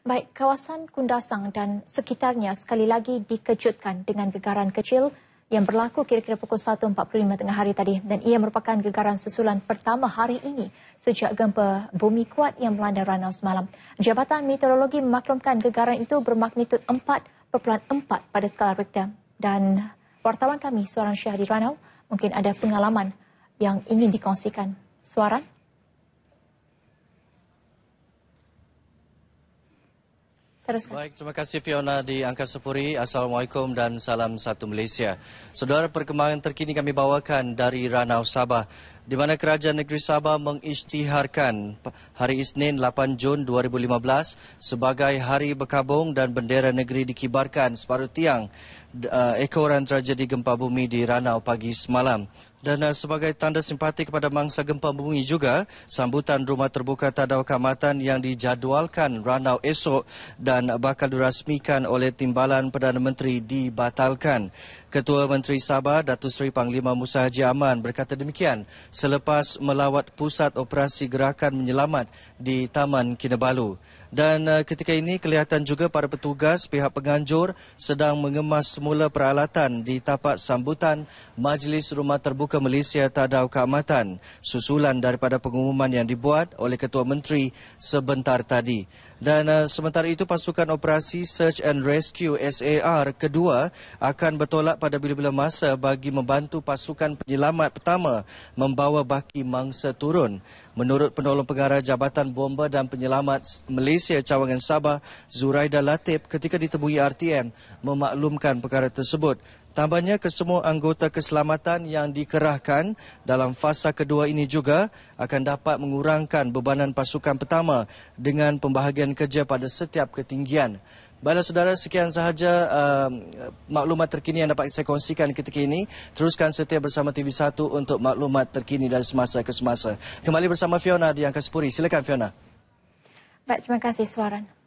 Baik, kawasan Kundasang dan sekitarnya sekali lagi dikejutkan dengan gegaran kecil yang berlaku kira-kira pukul 1.45 tengah hari tadi dan ia merupakan gegaran susulan pertama hari ini sejak gempa bumi kuat yang melanda ranau semalam. Jabatan Meteorologi memaklumkan gegaran itu bermagnitud 4.4 pada skala Richter dan wartawan kami Suaran Syahdi Ranau mungkin ada pengalaman yang ingin dikongsikan. Suaran? Teruskan. Baik, terima kasih Fiona di Angkasa Puri. Assalamualaikum dan salam satu Malaysia. Saudara perkembangan terkini kami bawakan dari Ranau Sabah di mana Kerajaan Negeri Sabah mengisytiharkan hari Isnin 8 Jun 2015 sebagai hari berkabung dan bendera negeri dikibarkan separuh tiang uh, ekoran tragedi gempa bumi di Ranau pagi semalam. Dan uh, sebagai tanda simpati kepada mangsa gempa bumi juga, sambutan rumah terbuka Tadau Kamatan yang dijadualkan Ranau esok dan bakal dirasmikan oleh Timbalan Perdana Menteri dibatalkan. Ketua Menteri Sabah, Datuk Seri Panglima Musa Haji Aman berkata demikian selepas melawat pusat operasi gerakan menyelamat di Taman Kinabalu. Dan eh, ketika ini kelihatan juga para petugas pihak penganjur sedang mengemas semula peralatan di tapak sambutan Majlis Rumah Terbuka Malaysia Tadau Keamatan susulan daripada pengumuman yang dibuat oleh Ketua Menteri sebentar tadi. Dan uh, sementara itu pasukan operasi Search and Rescue SAR kedua akan bertolak pada bila-bila masa bagi membantu pasukan penyelamat pertama membantu membawa baki mangsa turun. Menurut penolong pengarah Jabatan Bomba dan Penyelamat Malaysia Cawangan Sabah, Zuraida Latif ketika ditemui RTM memaklumkan perkara tersebut. Tambahnya kesemua anggota keselamatan yang dikerahkan dalam fasa kedua ini juga akan dapat mengurangkan bebanan pasukan pertama dengan pembahagian kerja pada setiap ketinggian. Baiklah saudara, sekian sahaja uh, maklumat terkini yang dapat saya kongsikan ketika ini. Teruskan setia bersama TV1 untuk maklumat terkini dari semasa ke semasa. Kembali bersama Fiona di Angkasa Puri. Silakan Fiona. Baik, terima kasih suaranya.